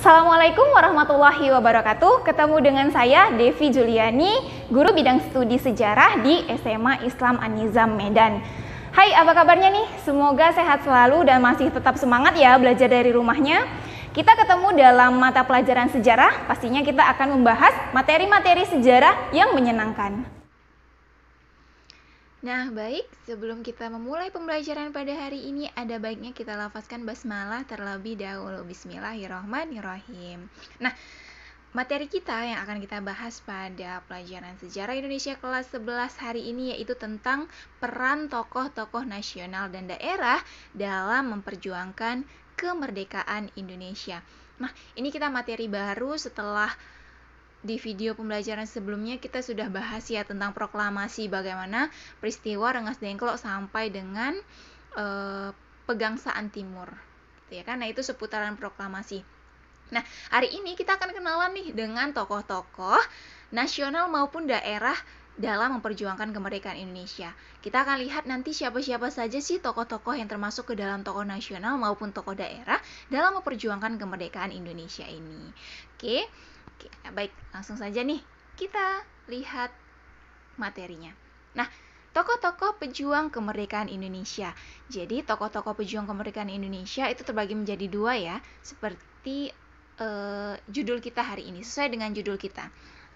Assalamualaikum warahmatullahi wabarakatuh. Ketemu dengan saya Devi Juliani, guru bidang studi sejarah di SMA Islam Anizam Medan. Hai, apa kabarnya nih? Semoga sehat selalu dan masih tetap semangat ya belajar dari rumahnya. Kita ketemu dalam mata pelajaran sejarah, pastinya kita akan membahas materi-materi sejarah yang menyenangkan. Nah, baik, sebelum kita memulai pembelajaran pada hari ini, ada baiknya kita lafazkan basmalah terlebih dahulu. Bismillahirrahmanirrahim. Nah, materi kita yang akan kita bahas pada pelajaran sejarah Indonesia kelas 11 hari ini yaitu tentang peran tokoh-tokoh nasional dan daerah dalam memperjuangkan kemerdekaan Indonesia. Nah, ini kita materi baru setelah di video pembelajaran sebelumnya kita sudah bahas ya tentang proklamasi bagaimana peristiwa Rengas Dengklok sampai dengan e, Pegangsaan Timur. Gitu ya kan? Nah, itu seputaran proklamasi. Nah, hari ini kita akan kenalan nih dengan tokoh-tokoh nasional maupun daerah dalam memperjuangkan kemerdekaan Indonesia. Kita akan lihat nanti siapa-siapa saja sih tokoh-tokoh yang termasuk ke dalam tokoh nasional maupun tokoh daerah dalam memperjuangkan kemerdekaan Indonesia ini. Oke, baik, langsung saja nih kita lihat materinya. Nah, tokoh-tokoh pejuang kemerdekaan Indonesia. Jadi, tokoh-tokoh pejuang kemerdekaan Indonesia itu terbagi menjadi dua ya, seperti eh, judul kita hari ini, sesuai dengan judul kita.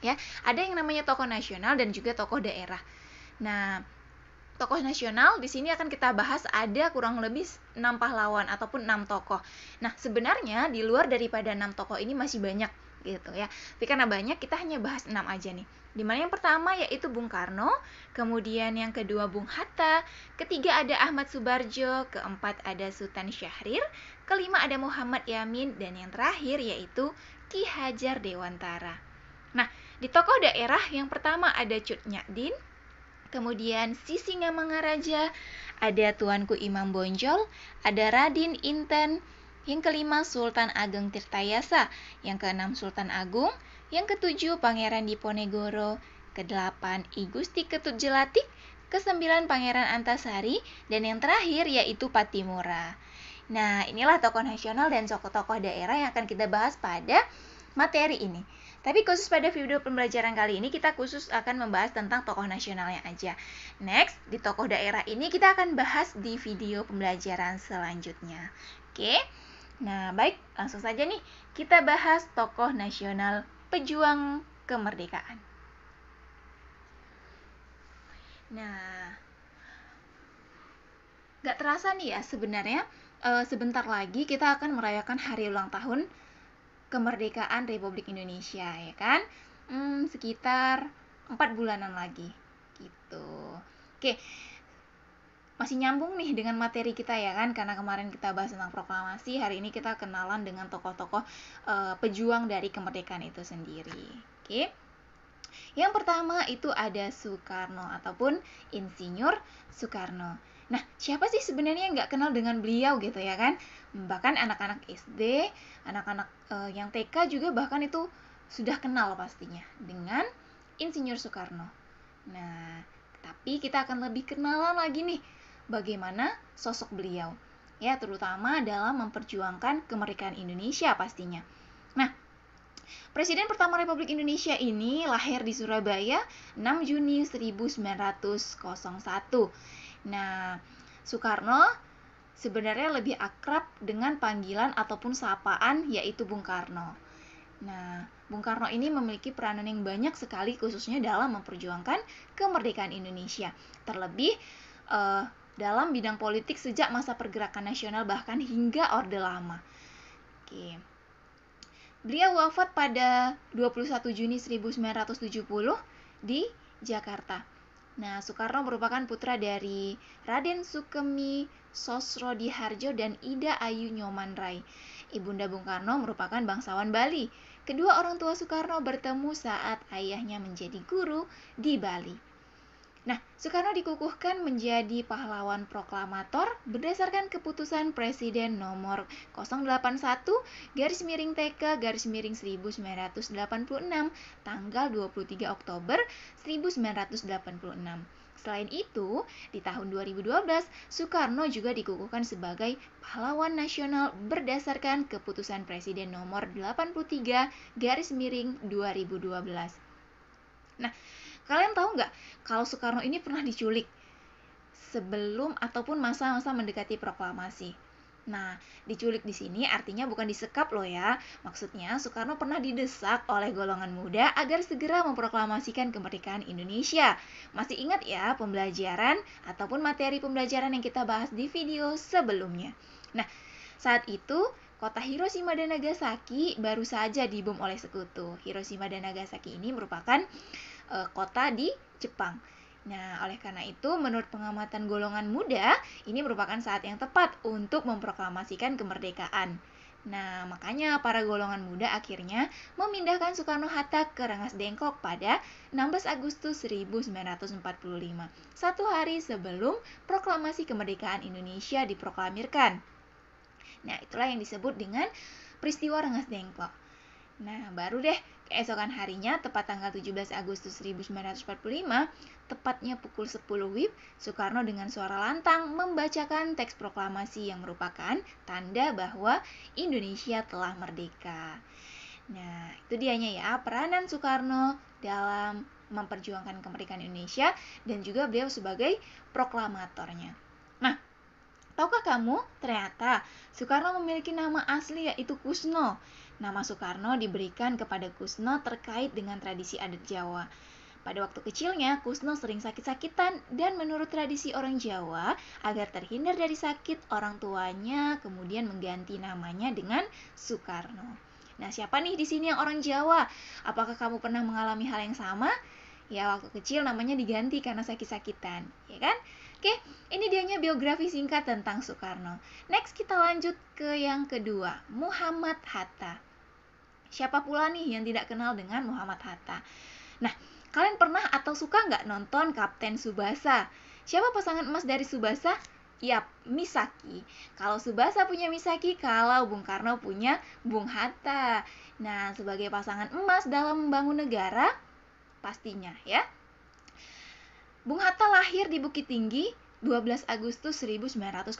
Ya, ada yang namanya tokoh nasional dan juga tokoh daerah. Nah, tokoh nasional di sini akan kita bahas ada kurang lebih 6 pahlawan ataupun 6 tokoh. Nah, sebenarnya di luar daripada 6 tokoh ini masih banyak gitu ya. Tapi karena banyak kita hanya bahas enam aja nih. Dimana yang pertama yaitu Bung Karno, kemudian yang kedua Bung Hatta, ketiga ada Ahmad Subarjo, keempat ada Sultan Syahrir, kelima ada Muhammad Yamin, dan yang terakhir yaitu Ki Hajar Dewantara. Nah, di tokoh daerah yang pertama ada Cut Nyakdin, kemudian Sisi Ngamangaraja, ada Tuanku Imam Bonjol, ada Radin Inten, yang kelima Sultan Ageng Tirtayasa, yang keenam Sultan Agung, yang ketujuh Pangeran Diponegoro, kedelapan I Gusti Ketut Jelatik, kesembilan Pangeran Antasari, dan yang terakhir yaitu Patimura. Nah, inilah tokoh nasional dan tokoh-tokoh daerah yang akan kita bahas pada materi ini. Tapi khusus pada video pembelajaran kali ini kita khusus akan membahas tentang tokoh nasionalnya aja. Next, di tokoh daerah ini kita akan bahas di video pembelajaran selanjutnya. Oke? Okay? Nah, baik, langsung saja nih kita bahas tokoh nasional pejuang kemerdekaan. Nah, gak terasa nih ya sebenarnya e, sebentar lagi kita akan merayakan hari ulang tahun kemerdekaan Republik Indonesia ya kan? Hmm, sekitar 4 bulanan lagi gitu. Oke masih nyambung nih dengan materi kita ya kan karena kemarin kita bahas tentang proklamasi hari ini kita kenalan dengan tokoh-tokoh uh, pejuang dari kemerdekaan itu sendiri oke okay? Yang pertama itu ada Soekarno ataupun Insinyur Soekarno. Nah, siapa sih sebenarnya yang nggak kenal dengan beliau gitu ya kan? Bahkan anak-anak SD, anak-anak uh, yang TK juga bahkan itu sudah kenal pastinya dengan Insinyur Soekarno. Nah, tapi kita akan lebih kenalan lagi nih bagaimana sosok beliau ya terutama dalam memperjuangkan kemerdekaan Indonesia pastinya. Nah, Presiden pertama Republik Indonesia ini lahir di Surabaya 6 Juni 1901. Nah, Soekarno sebenarnya lebih akrab dengan panggilan ataupun sapaan yaitu Bung Karno. Nah, Bung Karno ini memiliki peranan yang banyak sekali khususnya dalam memperjuangkan kemerdekaan Indonesia. Terlebih eh, dalam bidang politik sejak masa pergerakan nasional bahkan hingga Orde Lama. Oke. Beliau wafat pada 21 Juni 1970 di Jakarta. Nah, Soekarno merupakan putra dari Raden Sukemi Sosro Diharjo dan Ida Ayu Nyoman Rai. Ibunda Bung Karno merupakan bangsawan Bali. Kedua orang tua Soekarno bertemu saat ayahnya menjadi guru di Bali. Nah, Soekarno dikukuhkan menjadi pahlawan proklamator berdasarkan keputusan Presiden nomor 081 garis miring TK garis miring 1986 tanggal 23 Oktober 1986. Selain itu, di tahun 2012, Soekarno juga dikukuhkan sebagai pahlawan nasional berdasarkan keputusan Presiden nomor 83 garis miring 2012. Nah, Kalian tahu nggak kalau Soekarno ini pernah diculik sebelum ataupun masa-masa mendekati proklamasi. Nah, diculik di sini artinya bukan disekap loh ya. Maksudnya Soekarno pernah didesak oleh golongan muda agar segera memproklamasikan kemerdekaan Indonesia. Masih ingat ya pembelajaran ataupun materi pembelajaran yang kita bahas di video sebelumnya. Nah, saat itu kota Hiroshima dan Nagasaki baru saja dibom oleh sekutu. Hiroshima dan Nagasaki ini merupakan e, kota di Jepang. Nah, oleh karena itu, menurut pengamatan golongan muda, ini merupakan saat yang tepat untuk memproklamasikan kemerdekaan. Nah, makanya para golongan muda akhirnya memindahkan Soekarno-Hatta ke Rengas Dengkok pada 16 Agustus 1945, satu hari sebelum proklamasi kemerdekaan Indonesia diproklamirkan. Nah, itulah yang disebut dengan peristiwa Rengas Dengkok. Nah, baru deh Keesokan harinya, tepat tanggal 17 Agustus 1945, tepatnya pukul 10 WIB, Soekarno dengan suara lantang membacakan teks proklamasi yang merupakan tanda bahwa Indonesia telah merdeka. Nah, itu dianya ya peranan Soekarno dalam memperjuangkan kemerdekaan Indonesia dan juga beliau sebagai proklamatornya. Tahukah kamu, ternyata Soekarno memiliki nama asli yaitu Kusno. Nama Soekarno diberikan kepada Kusno terkait dengan tradisi adat Jawa. Pada waktu kecilnya, Kusno sering sakit-sakitan dan menurut tradisi orang Jawa, agar terhindar dari sakit, orang tuanya kemudian mengganti namanya dengan Soekarno. Nah, siapa nih di sini yang orang Jawa? Apakah kamu pernah mengalami hal yang sama? Ya, waktu kecil namanya diganti karena sakit-sakitan, ya kan? Oke, ini dianya biografi singkat tentang Soekarno. Next kita lanjut ke yang kedua, Muhammad Hatta. Siapa pula nih yang tidak kenal dengan Muhammad Hatta? Nah, kalian pernah atau suka nggak nonton Kapten Subasa? Siapa pasangan emas dari Subasa? Yap, Misaki. Kalau Subasa punya Misaki, kalau Bung Karno punya Bung Hatta. Nah, sebagai pasangan emas dalam membangun negara, pastinya ya Bung Hatta lahir di Bukit Tinggi 12 Agustus 1902.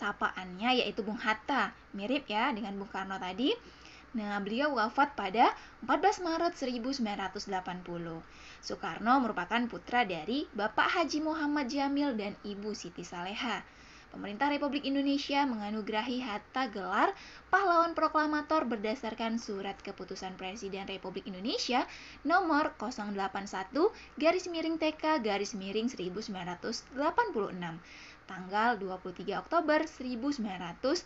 Sapaannya yaitu Bung Hatta, mirip ya dengan Bung Karno tadi. Nah, beliau wafat pada 14 Maret 1980. Soekarno merupakan putra dari Bapak Haji Muhammad Jamil dan Ibu Siti Saleha pemerintah Republik Indonesia menganugerahi hatta gelar pahlawan proklamator berdasarkan surat keputusan Presiden Republik Indonesia nomor 081 garis miring TK garis miring 1986 tanggal 23 Oktober 1986.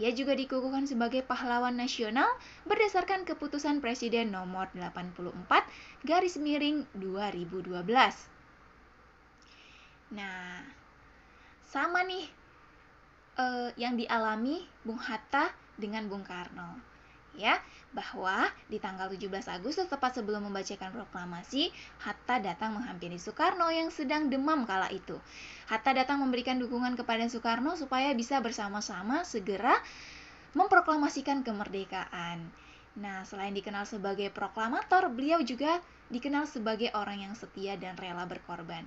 Ia juga dikukuhkan sebagai pahlawan nasional berdasarkan keputusan Presiden nomor 84 garis miring 2012. Nah, sama nih eh, yang dialami Bung Hatta dengan Bung Karno ya bahwa di tanggal 17 Agustus tepat sebelum membacakan proklamasi Hatta datang menghampiri Soekarno yang sedang demam kala itu. Hatta datang memberikan dukungan kepada Soekarno supaya bisa bersama-sama segera memproklamasikan kemerdekaan. Nah, selain dikenal sebagai proklamator, beliau juga dikenal sebagai orang yang setia dan rela berkorban.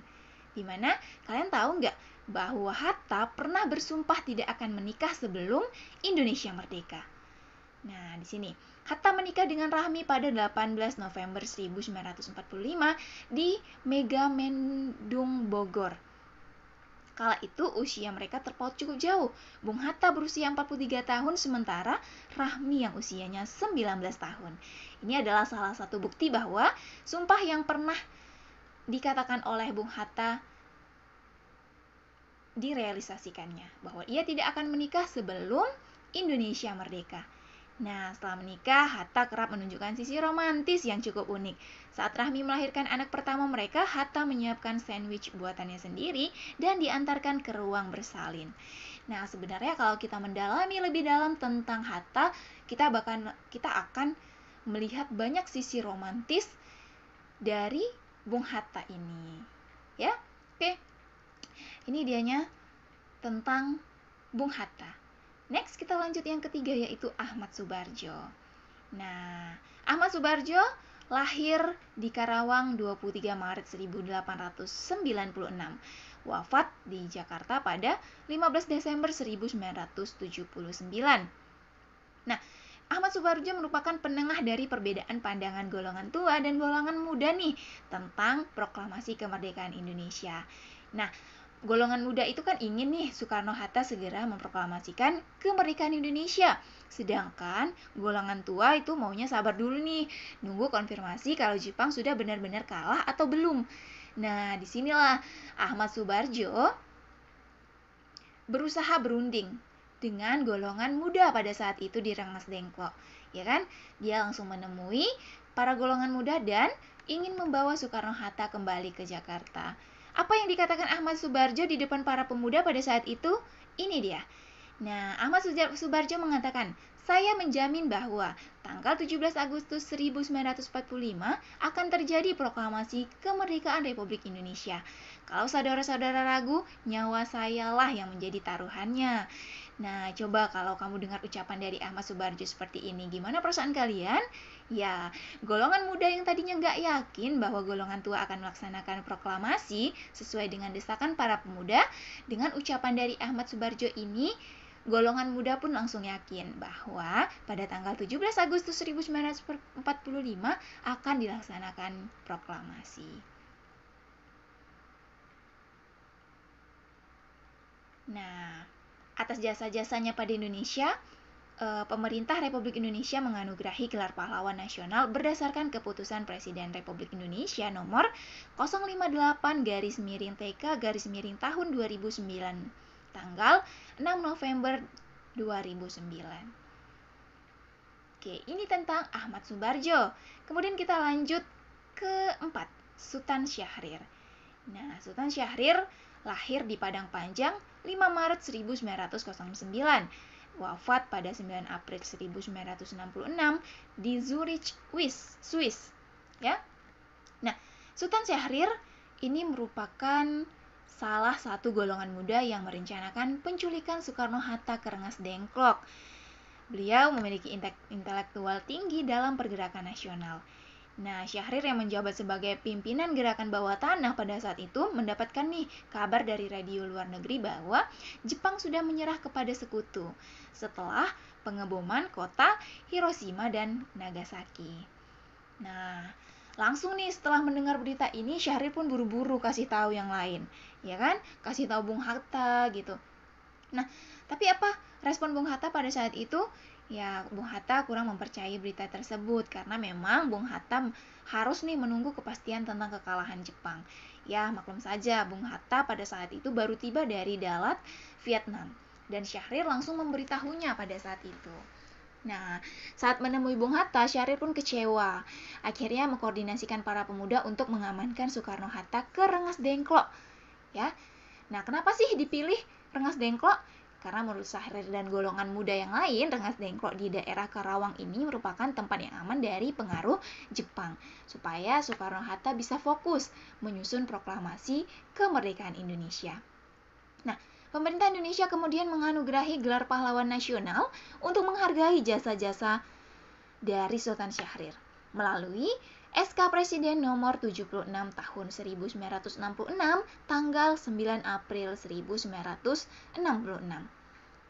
Dimana kalian tahu nggak bahwa Hatta pernah bersumpah tidak akan menikah sebelum Indonesia merdeka. Nah, di sini Hatta menikah dengan Rahmi pada 18 November 1945 di Megamendung Bogor. Kala itu usia mereka terpaut cukup jauh. Bung Hatta berusia 43 tahun sementara Rahmi yang usianya 19 tahun. Ini adalah salah satu bukti bahwa sumpah yang pernah dikatakan oleh Bung Hatta direalisasikannya bahwa ia tidak akan menikah sebelum Indonesia merdeka. Nah, setelah menikah, Hatta kerap menunjukkan sisi romantis yang cukup unik. Saat Rahmi melahirkan anak pertama mereka, Hatta menyiapkan sandwich buatannya sendiri dan diantarkan ke ruang bersalin. Nah, sebenarnya kalau kita mendalami lebih dalam tentang Hatta, kita bahkan kita akan melihat banyak sisi romantis dari Bung Hatta ini. Ya, oke. Ini dianya tentang Bung Hatta. Next kita lanjut yang ketiga yaitu Ahmad Subarjo. Nah, Ahmad Subarjo lahir di Karawang 23 Maret 1896, wafat di Jakarta pada 15 Desember 1979. Nah, Ahmad Subarjo merupakan penengah dari perbedaan pandangan golongan tua dan golongan muda nih tentang proklamasi kemerdekaan Indonesia. Nah, golongan muda itu kan ingin nih Soekarno-Hatta segera memproklamasikan kemerdekaan Indonesia. Sedangkan golongan tua itu maunya sabar dulu nih, nunggu konfirmasi kalau Jepang sudah benar-benar kalah atau belum. Nah, disinilah Ahmad Subarjo berusaha berunding dengan golongan muda pada saat itu di Rengas Dengklok. Ya kan? Dia langsung menemui para golongan muda dan ingin membawa Soekarno-Hatta kembali ke Jakarta. Apa yang dikatakan Ahmad Subarjo di depan para pemuda pada saat itu? Ini dia. Nah, Ahmad Subarjo mengatakan, saya menjamin bahwa tanggal 17 Agustus 1945 akan terjadi proklamasi kemerdekaan Republik Indonesia. Kalau saudara-saudara ragu, nyawa sayalah yang menjadi taruhannya. Nah, coba kalau kamu dengar ucapan dari Ahmad Subarjo seperti ini, gimana perasaan kalian? Ya, golongan muda yang tadinya nggak yakin bahwa golongan tua akan melaksanakan proklamasi sesuai dengan desakan para pemuda, dengan ucapan dari Ahmad Subarjo ini, golongan muda pun langsung yakin bahwa pada tanggal 17 Agustus 1945 akan dilaksanakan proklamasi. Nah, atas jasa-jasanya pada Indonesia, eh, pemerintah Republik Indonesia menganugerahi gelar pahlawan nasional berdasarkan keputusan Presiden Republik Indonesia nomor 058 garis miring TK garis miring tahun 2009 tanggal 6 November 2009. Oke, ini tentang Ahmad Subarjo. Kemudian kita lanjut ke 4, Sultan Syahrir. Nah, Sultan Syahrir lahir di Padang Panjang 5 Maret 1909, wafat pada 9 April 1966 di Zurich, Swiss. Swiss. Ya. Nah, Sultan Syahrir ini merupakan salah satu golongan muda yang merencanakan penculikan Soekarno-Hatta ke Rengas Dengklok. Beliau memiliki intelektual tinggi dalam pergerakan nasional. Nah, Syahrir yang menjabat sebagai pimpinan gerakan bawah tanah pada saat itu mendapatkan nih kabar dari radio luar negeri bahwa Jepang sudah menyerah kepada sekutu setelah pengeboman kota Hiroshima dan Nagasaki. Nah, Langsung nih setelah mendengar berita ini Syahrir pun buru-buru kasih tahu yang lain, ya kan? Kasih tahu Bung Hatta gitu. Nah, tapi apa respon Bung Hatta pada saat itu? Ya, Bung Hatta kurang mempercayai berita tersebut karena memang Bung Hatta harus nih menunggu kepastian tentang kekalahan Jepang. Ya, maklum saja Bung Hatta pada saat itu baru tiba dari Dalat, Vietnam dan Syahrir langsung memberitahunya pada saat itu. Nah, saat menemui Bung Hatta, Syahrir pun kecewa. Akhirnya mengkoordinasikan para pemuda untuk mengamankan Soekarno-Hatta ke Rengas Dengklok. Ya. Nah, kenapa sih dipilih Rengas Dengklok? Karena menurut Syahrir dan golongan muda yang lain, Rengas Dengklok di daerah Karawang ini merupakan tempat yang aman dari pengaruh Jepang. Supaya Soekarno-Hatta bisa fokus menyusun proklamasi kemerdekaan Indonesia. Nah, pemerintah Indonesia kemudian menganugerahi gelar pahlawan nasional untuk menghargai jasa-jasa dari Sultan Syahrir melalui SK Presiden nomor 76 tahun 1966 tanggal 9 April 1966.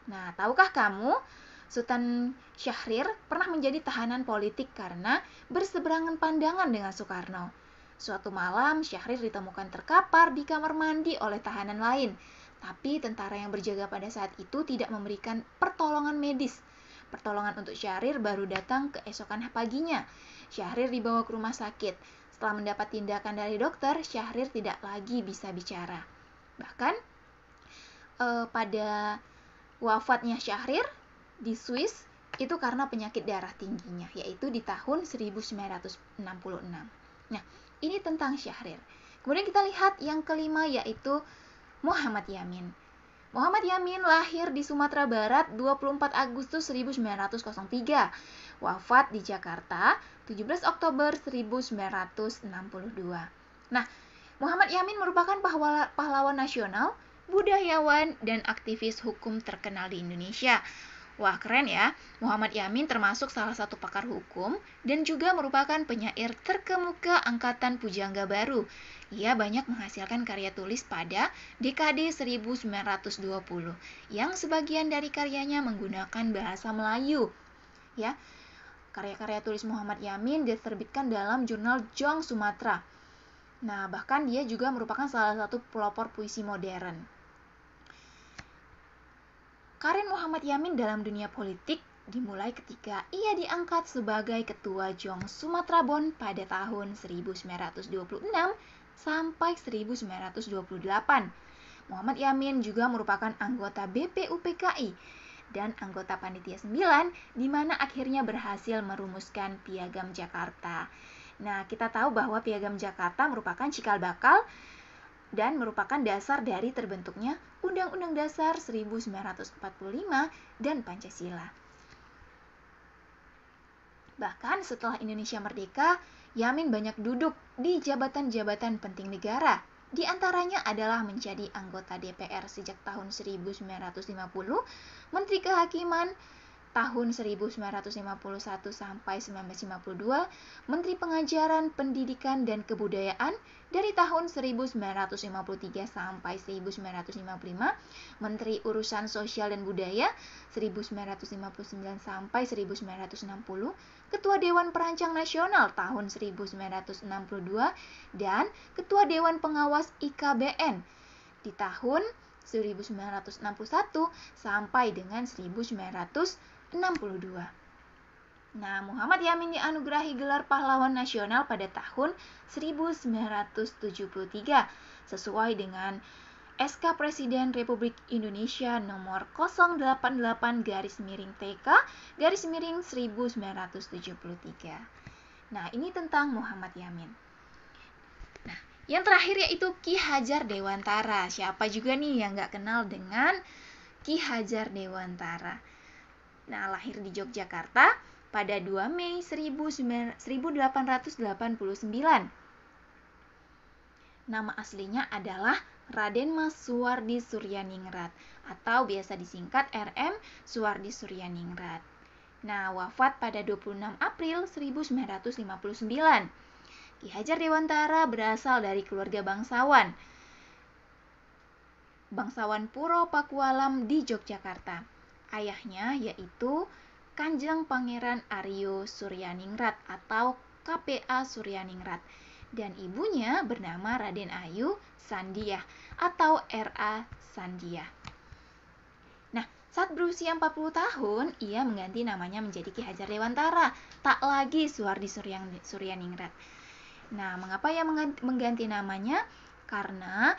Nah, tahukah kamu Sultan Syahrir pernah menjadi tahanan politik karena berseberangan pandangan dengan Soekarno. Suatu malam, Syahrir ditemukan terkapar di kamar mandi oleh tahanan lain. Tapi tentara yang berjaga pada saat itu tidak memberikan pertolongan medis. Pertolongan untuk Syahrir baru datang keesokan paginya. Syahrir dibawa ke rumah sakit. Setelah mendapat tindakan dari dokter, Syahrir tidak lagi bisa bicara. Bahkan eh, pada wafatnya Syahrir di Swiss itu karena penyakit darah tingginya, yaitu di tahun 1966. Nah, ini tentang Syahrir. Kemudian kita lihat yang kelima yaitu Muhammad Yamin. Muhammad Yamin lahir di Sumatera Barat 24 Agustus 1903, wafat di Jakarta 17 Oktober 1962. Nah, Muhammad Yamin merupakan pahlawan, pahlawan nasional, budayawan, dan aktivis hukum terkenal di Indonesia. Wah keren ya, Muhammad Yamin termasuk salah satu pakar hukum dan juga merupakan penyair terkemuka angkatan pujangga baru. Ia banyak menghasilkan karya tulis pada dekade 1920 yang sebagian dari karyanya menggunakan bahasa Melayu. Ya, karya-karya tulis Muhammad Yamin diterbitkan dalam jurnal Jong Sumatra. Nah, bahkan dia juga merupakan salah satu pelopor puisi modern. Karir Muhammad Yamin dalam dunia politik dimulai ketika ia diangkat sebagai Ketua Jong Sumatera Bon pada tahun 1926 sampai 1928. Muhammad Yamin juga merupakan anggota BPUPKI dan anggota Panitia 9 di mana akhirnya berhasil merumuskan Piagam Jakarta. Nah, kita tahu bahwa Piagam Jakarta merupakan cikal bakal dan merupakan dasar dari terbentuknya Undang-Undang Dasar 1945 dan Pancasila. Bahkan setelah Indonesia merdeka, Yamin banyak duduk di jabatan-jabatan penting negara. Di antaranya adalah menjadi anggota DPR sejak tahun 1950, Menteri Kehakiman, tahun 1951 sampai 1952, Menteri Pengajaran, Pendidikan dan Kebudayaan dari tahun 1953 sampai 1955, Menteri Urusan Sosial dan Budaya 1959 sampai 1960, Ketua Dewan Perancang Nasional tahun 1962 dan Ketua Dewan Pengawas IKBN di tahun 1961 sampai dengan 1960. 62. Nah, Muhammad Yamin dianugerahi gelar pahlawan nasional pada tahun 1973 sesuai dengan SK Presiden Republik Indonesia nomor 088 garis miring TK garis miring 1973. Nah, ini tentang Muhammad Yamin. Nah, yang terakhir yaitu Ki Hajar Dewantara. Siapa juga nih yang nggak kenal dengan Ki Hajar Dewantara? Nah, lahir di Yogyakarta pada 2 Mei 1889. Nama aslinya adalah Raden Mas Suwardi Suryaningrat atau biasa disingkat RM Suwardi Suryaningrat. Nah, wafat pada 26 April 1959. Ki Hajar Dewantara berasal dari keluarga bangsawan. Bangsawan Puro Pakualam di Yogyakarta ayahnya yaitu Kanjeng Pangeran Aryo Suryaningrat atau KPA Suryaningrat dan ibunya bernama Raden Ayu Sandiah atau RA Sandiah. Nah, saat berusia 40 tahun, ia mengganti namanya menjadi Ki Hajar Dewantara, tak lagi Suwardi Suryaningrat. Nah, mengapa ia mengganti namanya? Karena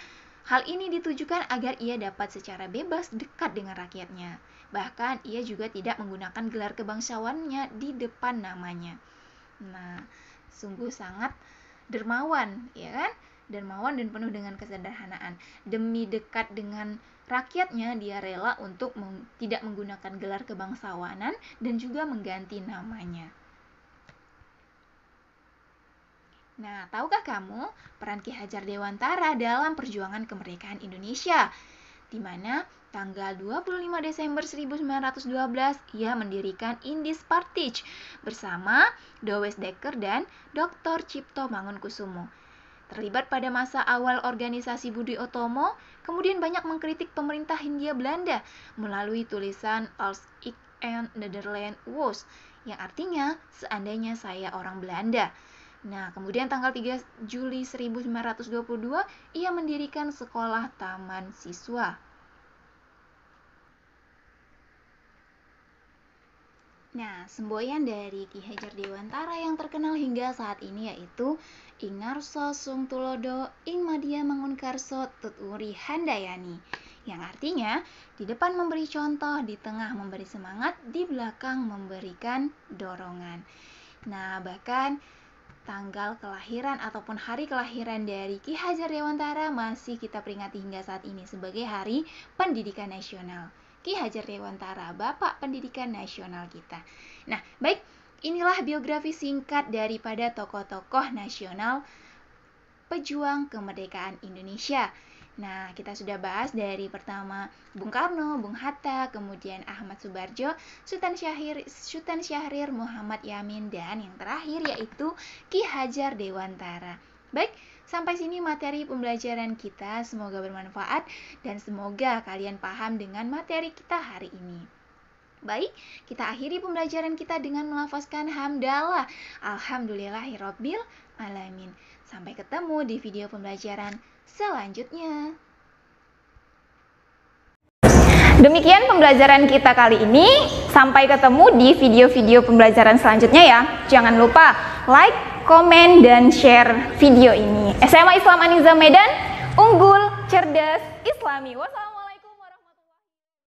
Hal ini ditujukan agar ia dapat secara bebas dekat dengan rakyatnya. Bahkan ia juga tidak menggunakan gelar kebangsawannya di depan namanya. Nah, sungguh sangat dermawan, ya kan? Dermawan dan penuh dengan kesederhanaan. Demi dekat dengan rakyatnya, dia rela untuk tidak menggunakan gelar kebangsawanan dan juga mengganti namanya. Nah, tahukah kamu peran Ki Hajar Dewantara dalam perjuangan kemerdekaan Indonesia? Di mana tanggal 25 Desember 1912 ia mendirikan Indis Partij bersama Dowes Dekker dan Dr. Cipto Mangunkusumo. Terlibat pada masa awal organisasi Budi Otomo, kemudian banyak mengkritik pemerintah Hindia Belanda melalui tulisan Als ik en Nederland was, yang artinya seandainya saya orang Belanda. Nah, kemudian tanggal 3 Juli 1922, ia mendirikan sekolah taman siswa. Nah, semboyan dari Ki Hajar Dewantara yang terkenal hingga saat ini yaitu Ingarso Sung Tulodo Ing Madya Mangunkarso Tuturi Handayani yang artinya di depan memberi contoh, di tengah memberi semangat, di belakang memberikan dorongan. Nah, bahkan tanggal kelahiran ataupun hari kelahiran dari Ki Hajar Dewantara masih kita peringati hingga saat ini sebagai Hari Pendidikan Nasional. Ki Hajar Dewantara, Bapak Pendidikan Nasional kita. Nah, baik, inilah biografi singkat daripada tokoh-tokoh nasional pejuang kemerdekaan Indonesia. Nah, kita sudah bahas dari pertama Bung Karno, Bung Hatta, kemudian Ahmad Subarjo, Sultan Syahrir, Sultan Syahrir Muhammad Yamin, dan yang terakhir yaitu Ki Hajar Dewantara. Baik, sampai sini materi pembelajaran kita. Semoga bermanfaat dan semoga kalian paham dengan materi kita hari ini. Baik, kita akhiri pembelajaran kita dengan melafazkan hamdalah. Alhamdulillahirabbil alamin. Sampai ketemu di video pembelajaran selanjutnya. Demikian pembelajaran kita kali ini. Sampai ketemu di video-video pembelajaran selanjutnya ya. Jangan lupa like, komen, dan share video ini. SMA Islam Aniza Medan, unggul, cerdas, islami. Wassalamualaikum.